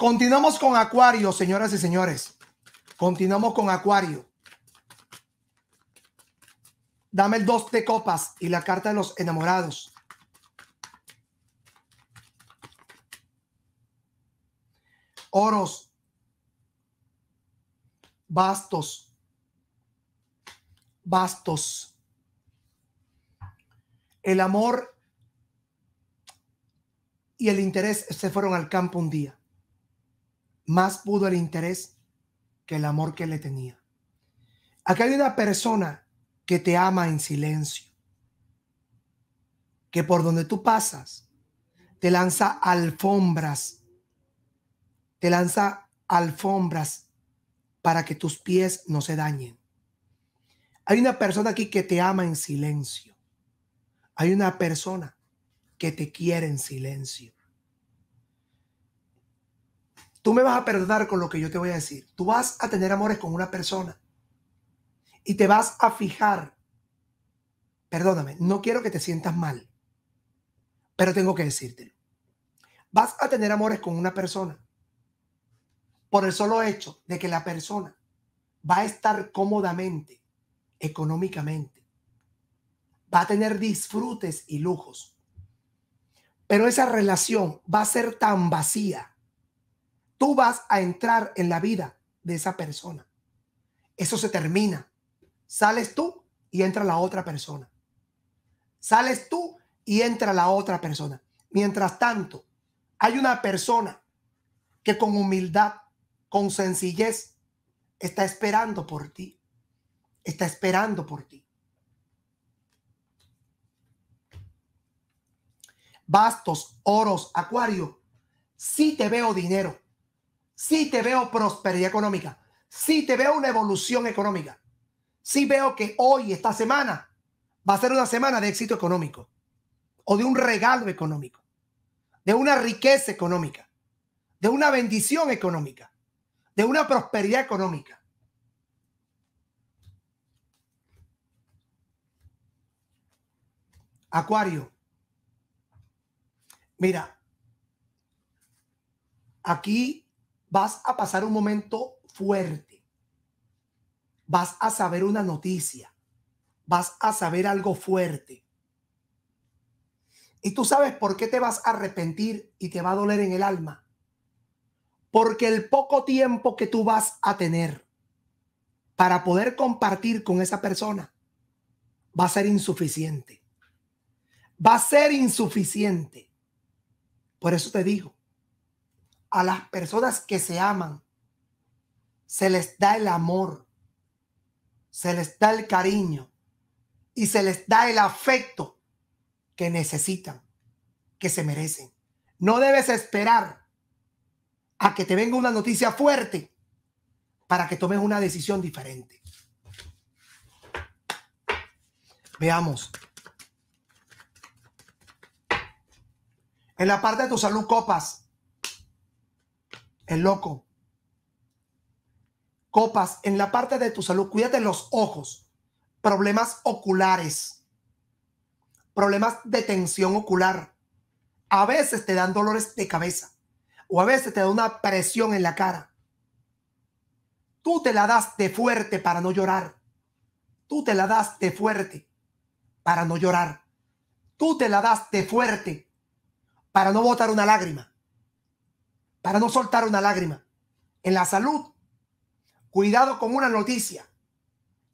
Continuamos con Acuario, señoras y señores. Continuamos con Acuario. Dame el dos de copas y la carta de los enamorados. Oros. Bastos. Bastos. El amor y el interés se fueron al campo un día más pudo el interés que el amor que le tenía. Acá hay una persona que te ama en silencio, que por donde tú pasas, te lanza alfombras, te lanza alfombras para que tus pies no se dañen. Hay una persona aquí que te ama en silencio. Hay una persona que te quiere en silencio. Tú me vas a perdonar con lo que yo te voy a decir. Tú vas a tener amores con una persona y te vas a fijar. Perdóname, no quiero que te sientas mal, pero tengo que decírtelo. Vas a tener amores con una persona por el solo hecho de que la persona va a estar cómodamente, económicamente, va a tener disfrutes y lujos, pero esa relación va a ser tan vacía tú vas a entrar en la vida de esa persona. Eso se termina. Sales tú y entra la otra persona. Sales tú y entra la otra persona. Mientras tanto, hay una persona que con humildad, con sencillez, está esperando por ti. Está esperando por ti. Bastos, oros, acuario. Sí te veo dinero. Si te veo prosperidad económica, si te veo una evolución económica, si veo que hoy, esta semana, va a ser una semana de éxito económico o de un regalo económico, de una riqueza económica, de una bendición económica, de una prosperidad económica. Acuario, mira, aquí vas a pasar un momento fuerte, vas a saber una noticia, vas a saber algo fuerte. Y tú sabes por qué te vas a arrepentir y te va a doler en el alma. Porque el poco tiempo que tú vas a tener para poder compartir con esa persona va a ser insuficiente. Va a ser insuficiente. Por eso te digo, a las personas que se aman, se les da el amor, se les da el cariño y se les da el afecto que necesitan, que se merecen. No debes esperar a que te venga una noticia fuerte para que tomes una decisión diferente. Veamos. En la parte de tu salud, copas, el loco. Copas, en la parte de tu salud, cuídate los ojos, problemas oculares, problemas de tensión ocular. A veces te dan dolores de cabeza o a veces te da una presión en la cara. Tú te la das de fuerte para no llorar. Tú te la das de fuerte para no llorar. Tú te la das de fuerte para no botar una lágrima para no soltar una lágrima. En la salud, cuidado con una noticia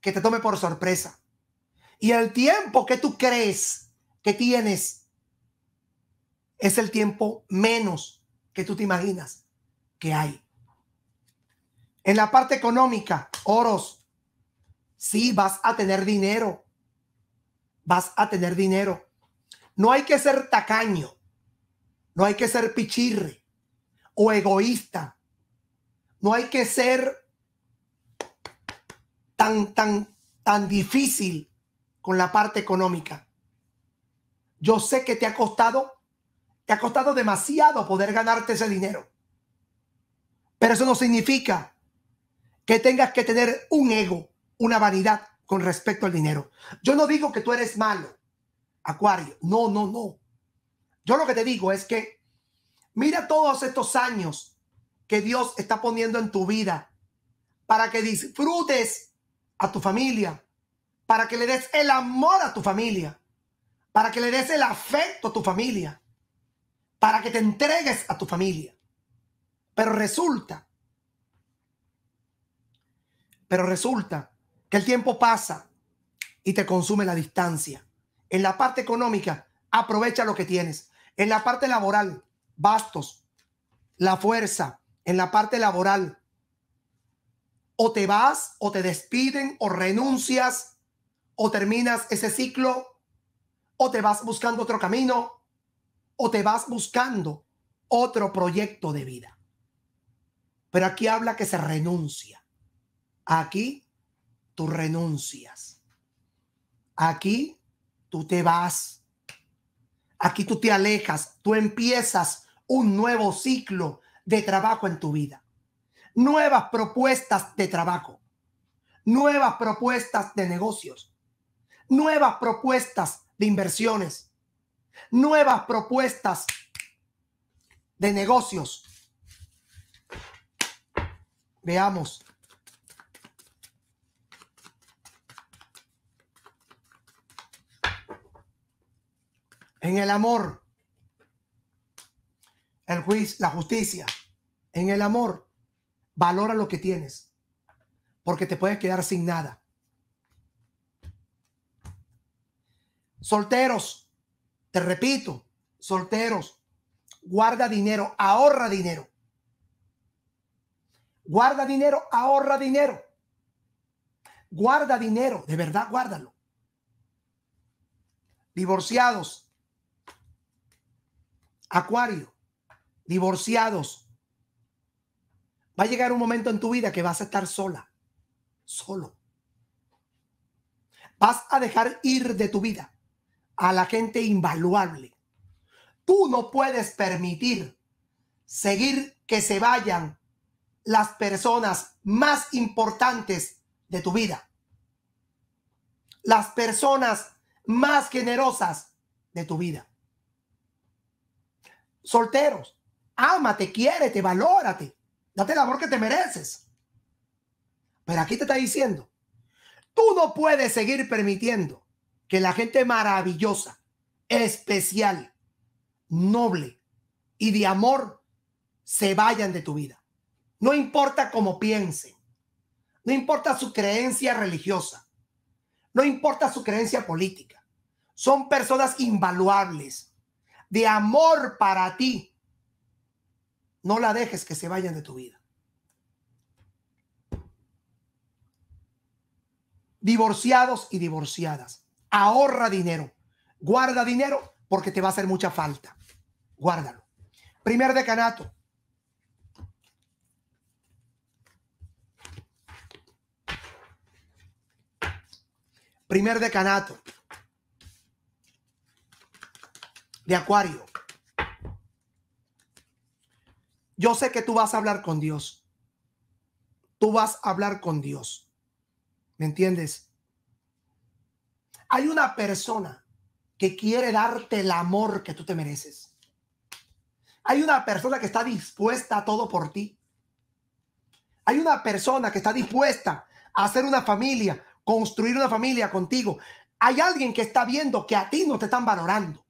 que te tome por sorpresa. Y el tiempo que tú crees que tienes es el tiempo menos que tú te imaginas que hay. En la parte económica, oros, sí, vas a tener dinero. Vas a tener dinero. No hay que ser tacaño. No hay que ser pichirre o egoísta. No hay que ser tan, tan, tan difícil con la parte económica. Yo sé que te ha costado, te ha costado demasiado poder ganarte ese dinero. Pero eso no significa que tengas que tener un ego, una vanidad con respecto al dinero. Yo no digo que tú eres malo, Acuario. No, no, no. Yo lo que te digo es que Mira todos estos años que Dios está poniendo en tu vida para que disfrutes a tu familia, para que le des el amor a tu familia, para que le des el afecto a tu familia, para que te entregues a tu familia. Pero resulta, pero resulta que el tiempo pasa y te consume la distancia. En la parte económica, aprovecha lo que tienes. En la parte laboral, Bastos, la fuerza en la parte laboral. O te vas, o te despiden, o renuncias, o terminas ese ciclo, o te vas buscando otro camino, o te vas buscando otro proyecto de vida. Pero aquí habla que se renuncia. Aquí tú renuncias. Aquí tú te vas. Aquí tú te alejas, tú empiezas un nuevo ciclo de trabajo en tu vida, nuevas propuestas de trabajo, nuevas propuestas de negocios, nuevas propuestas de inversiones, nuevas propuestas de negocios. Veamos. En el amor el juicio, la justicia, en el amor. Valora lo que tienes, porque te puedes quedar sin nada. Solteros, te repito, solteros, guarda dinero, ahorra dinero. Guarda dinero, ahorra dinero. Guarda dinero, de verdad, guárdalo. Divorciados, Acuario, divorciados. Va a llegar un momento en tu vida que vas a estar sola, solo. Vas a dejar ir de tu vida a la gente invaluable. Tú no puedes permitir seguir que se vayan las personas más importantes de tu vida. Las personas más generosas de tu vida. Solteros, Ámate, quiérete, valórate. Date el amor que te mereces. Pero aquí te está diciendo, tú no puedes seguir permitiendo que la gente maravillosa, especial, noble y de amor se vayan de tu vida. No importa cómo piensen, no importa su creencia religiosa, no importa su creencia política. Son personas invaluables, de amor para ti, no la dejes que se vayan de tu vida. Divorciados y divorciadas, ahorra dinero, guarda dinero porque te va a hacer mucha falta. Guárdalo. Primer decanato. Primer decanato de Acuario. Yo sé que tú vas a hablar con Dios. Tú vas a hablar con Dios. ¿Me entiendes? Hay una persona que quiere darte el amor que tú te mereces. Hay una persona que está dispuesta a todo por ti. Hay una persona que está dispuesta a hacer una familia, construir una familia contigo. Hay alguien que está viendo que a ti no te están valorando.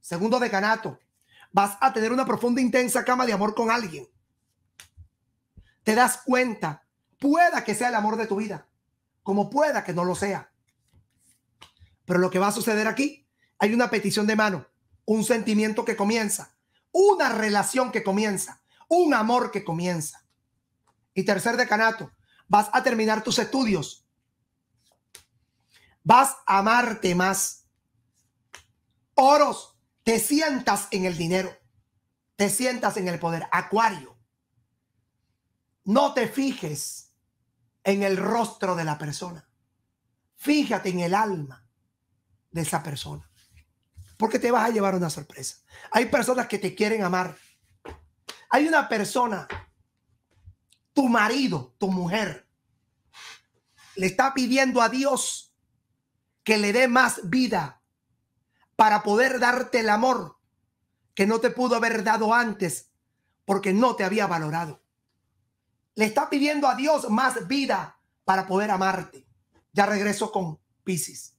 Segundo decanato, vas a tener una profunda, intensa cama de amor con alguien. Te das cuenta, pueda que sea el amor de tu vida, como pueda que no lo sea. Pero lo que va a suceder aquí, hay una petición de mano, un sentimiento que comienza, una relación que comienza, un amor que comienza. Y tercer decanato, vas a terminar tus estudios. Vas a amarte más. Oros, te sientas en el dinero. Te sientas en el poder. Acuario. No te fijes en el rostro de la persona. Fíjate en el alma de esa persona. Porque te vas a llevar una sorpresa. Hay personas que te quieren amar. Hay una persona, tu marido, tu mujer, le está pidiendo a Dios que le dé más vida para poder darte el amor que no te pudo haber dado antes porque no te había valorado. Le está pidiendo a Dios más vida para poder amarte. Ya regreso con Pisces.